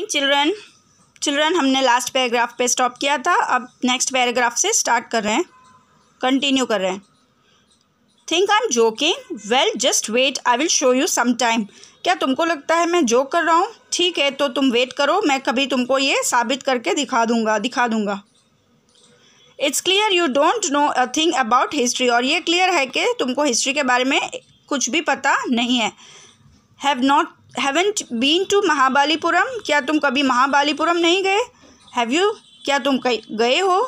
Morning children children हमने last paragraph पे stop किया था अब नेक्स्ट पैराग्राफ से स्टार्ट कर रहे हैं कंटिन्यू कर रहे हैं think I am joking well just wait I will show you some time क्या तुमको लगता है मैं जोक कर रहा हूँ ठीक है तो तुम वेट करो मैं कभी तुमको ये साबित करके दिखा दूंगा दिखा दूंगा it's clear you don't know a thing about history और ये क्लियर है कि तुमको हिस्ट्री के बारे में कुछ भी पता नहीं है have not haven't been to Mahabalipuram क्या तुम कभी महाबालीपुरम नहीं गए हैव यू क्या तुम गए हो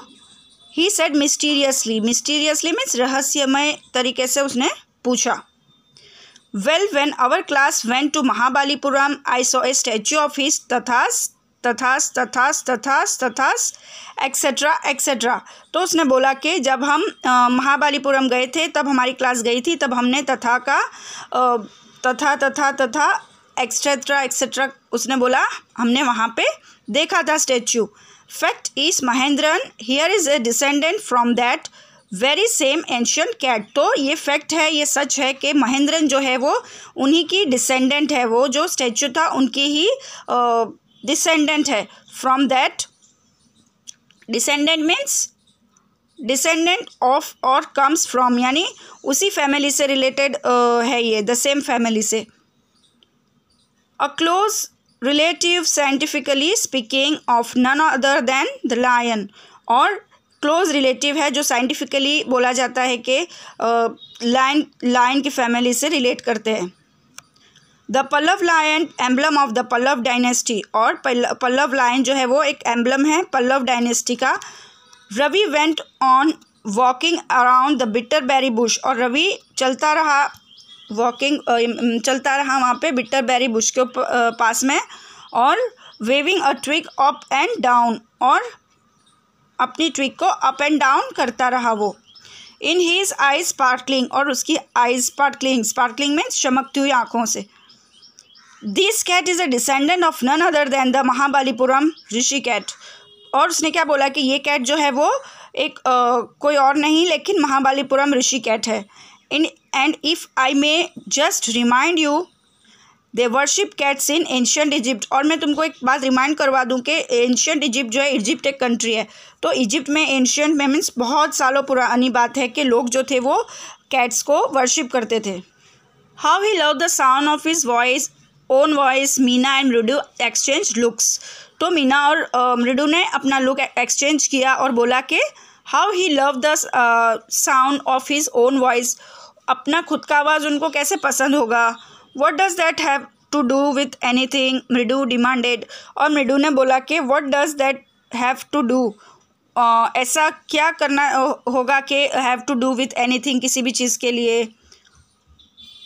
he said mysteriously mysteriously means रहस्यमय तरीके से उसने पूछा well when our class went to Mahabalipuram I saw a statue of his तथास तथास तथास तथास तथास एक्सेट्रा एक्सेट्रा तो उसने बोला कि जब हम महाबालीपुरम गए थे तब हमारी क्लास गई थी तब हमने तथा का तथा तथा तथा एक्सेट्रा एक्सेट्रा उसने बोला हमने वहाँ पे देखा था statue fact is Mahendran here is a descendant from that very same ancient cat तो ये फैक्ट है ये सच है कि महेंद्रन जो है वो उन्हीं की डिसेंडेंट है वो जो स्टैचू था उनकी ही डिसेंडेंट है from that descendant means descendant of और कम्स फ्रॉम यानी उसी फैमिली से रिलेटेड uh, है ये द सेम फैमिली से a close relative scientifically speaking of none other than the lion और क्लोज रिलेटिव है जो साइंटिफिकली बोला जाता है कि लाइन लाइन की फैमिली से रिलेट करते हैं the Pallava lion emblem of the Pallava dynasty और पल्लव लायन जो है वो एक एम्बलम है पल्लव डायनेस्टी का Ravi went on walking around the bitter berry bush और रवि चलता रहा वॉकिंग चलता रहा वहाँ पे बिट्टर बेरी बुश के पास में और waving a twig up and down और अपनी ट्विक को अप एंड डाउन करता रहा वो इन हीज आई स्पार्कलिंग और उसकी आई स्पार्कलिंग स्पार्कलिंग में चमकती हुई आँखों से this cat is a descendant of none other than the Mahabalipuram Rishi cat और उसने क्या बोला कि ये कैट जो है वो एक आ, कोई और नहीं लेकिन महाबलीपुरम ऋषि कैट है in and if I may just remind you they worship cats in ancient Egypt और मैं तुमको एक बात रिमाइंड करवा दूं कि एंशंट इजिप्ट जो है इजिप्ट एक कंट्री है तो इजिप्ट में एंशंट में मीन्स बहुत सालों पुरानी बात है कि लोग जो थे वो कैट्स को वर्शिप करते थे how he love the sound of his voice own voice Meena and Mridu exchange looks तो मीना और मृडू uh, ने अपना लुक एक्सचेंज किया और बोला कि how he love the sound of his own voice अपना खुद का आवाज़ उनको कैसे पसंद होगा what does that have to do with anything Mridu demanded और मृडू ने बोला कि what does that have to do ऐसा क्या करना होगा कि have to do with anything किसी भी चीज़ के लिए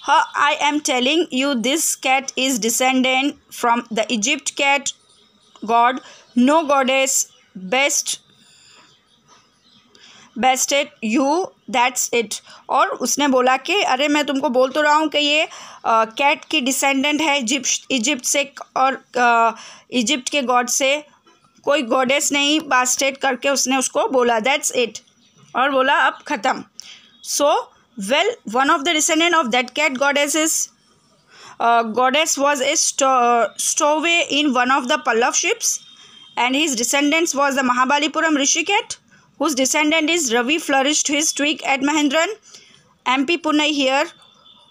हाँ I am telling you this cat is descendant from the Egypt cat god no goddess Bast Bastet you that's it और उसने बोला कि अरे मैं तुमको बोल तो रहा हूँ कि ये कैट की डिसेंडेंट है इजिप्ट इजिप्ट से और इजिप्ट के गॉड से कोई गॉडेस नहीं बास्टेट करके उसने उसको बोला दैट्स इट और बोला अब ख़त्म so well one of the descendant of that cat goddess is goddess was a stowaway in one of the Pallava ships and and descendants was the Mahabalipuram Rishi cat whose descendant is Ravi flourished his twig at Mahendran, MP Punai here.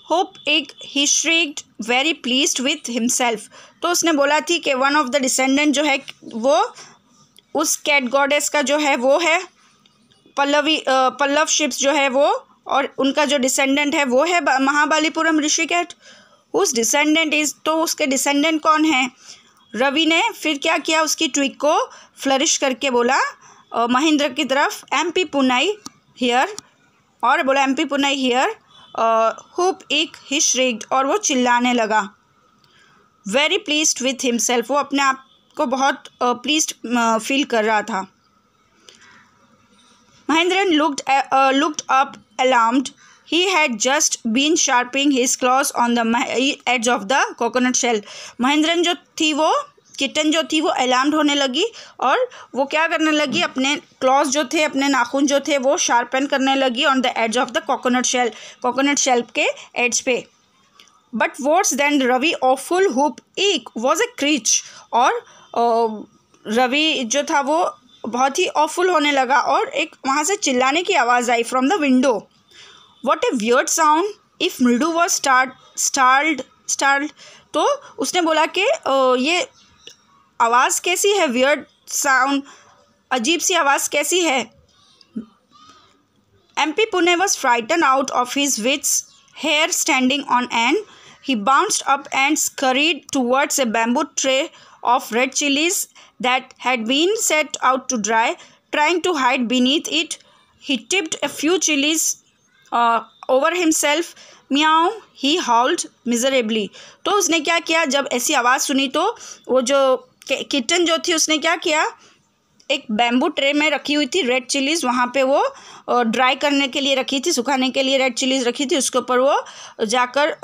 होप एक he shrieked very pleased with himself तो उसने बोला थी कि one of the descendant जो है वो उस कैट गॉडेस का जो है वो है पल्लवी पल्लव शिप्स जो है वो और उनका जो डिसेंडेंट है वो है महाबलीपुरम कैट उस डिसेंडेंट इज तो उसके डिसेंडेंट कौन है रवि ने फिर क्या किया उसकी ट्विक को फ्लरिश करके बोला महेंद्र की तरफ एम पी पुनाई हियर और बोला एम पी पुनाई हियर हुप एक ही श्रेग्ड और वो चिल्लाने लगा वेरी प्लीस्ड विथ हिमसेल्फ वो अपने आप को बहुत प्लीस्ड uh, फील uh, कर रहा था Mahendra looked looked up alarmed he had just been sharpening his claws on the edge of the coconut shell Mahendran जो थी वो किटन जो थी वो अलार्म्ड होने लगी और वो क्या करने लगी अपने क्लॉज जो थे अपने नाखून जो थे वो शार्पन करने लगी on the edge of the coconut shell coconut shell के एड्स पे but worse than Ravi awful हुप एक वॉज ए क्रीच और रवि जो था वो बहुत ही ऑफुल होने लगा और एक वहाँ से चिल्लाने की आवाज़ आई from the window what a weird sound if Mridu was start stared stared तो उसने बोला कि ये आवाज़ कैसी है वियर्ड साउंड अजीब सी आवाज़ कैसी है M P Punai was frightened out of his wits hair standing on end he bounced up and scurried towards a bamboo tray of red chillies that had been set out to dry trying to hide beneath it he tipped a few chillies over himself miaow he howled miserably तो उसने क्या किया जब ऐसी आवाज़ सुनी तो वो जो किचन जो थी उसने क्या किया एक बैम्बू ट्रे में रखी हुई थी रेड चिलीज़ वहाँ पे वो ड्राई करने के लिए रखी थी सुखाने के लिए रेड चिलीज़ रखी थी उसके ऊपर वो जाकर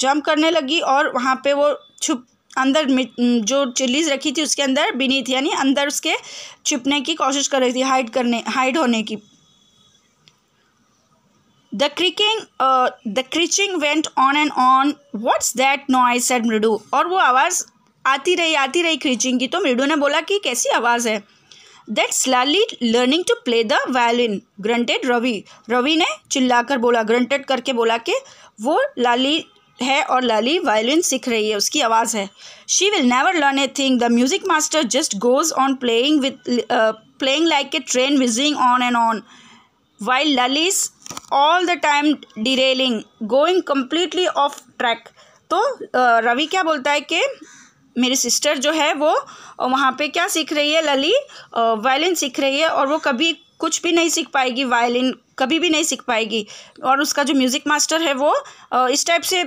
जम करने लगी और वहाँ पे वो छुप अंदर जो चिलीज़ रखी थी उसके अंदर बिनी थी यानी अंदर उसके छुपने की कोशिश कर रही थी हाइड करने हाइड होने की the creaking the screeching went on and on on. That no I said Mridu. और वो आवाज़ आती रही आती रही क्रीचिंग की तो मृडू ने बोला कि कैसी आवाज़ है that slowly learning to play the violin grunted Ravi Ravi ने चिल्लाकर बोला ग्रंटेड करके बोला कि वो लाली है और लाली वायलिन सीख रही है उसकी आवाज़ है she will never learn a thing the music master just goes on playing with playing like a train whizzing on and on while Lali is all the time derailing going completely off track तो uh, Ravi क्या बोलता है कि मेरी sister जो है वो वहाँ पे क्या सीख रही है लली वायलिन सीख रही है और वो कभी कुछ भी नहीं सीख पाएगी वायलिन कभी भी नहीं सीख पाएगी और उसका जो म्यूज़िक मास्टर है वो इस टाइप से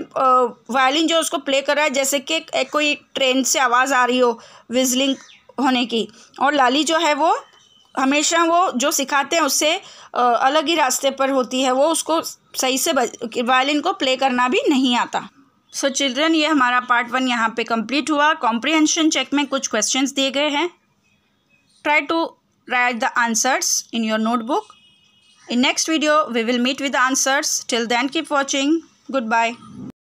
वायलिन जो उसको प्ले कर रहा है जैसे कि कोई ट्रेन से आवाज़ आ रही हो विजलिंग होने की और लाली जो है वो हमेशा वो जो सिखाते हैं उससे अलग ही रास्ते पर होती है वो उसको सही से वायलिन को प्ले करना भी नहीं आता सो so चिल्ड्रन ये हमारा पार्ट वन यहाँ पे कंप्लीट हुआ कॉम्प्रिहेंशन चेक में कुछ क्वेश्चंस दिए गए हैं try to write the answers in your notebook in next video we will meet with answers till then keep watching good bye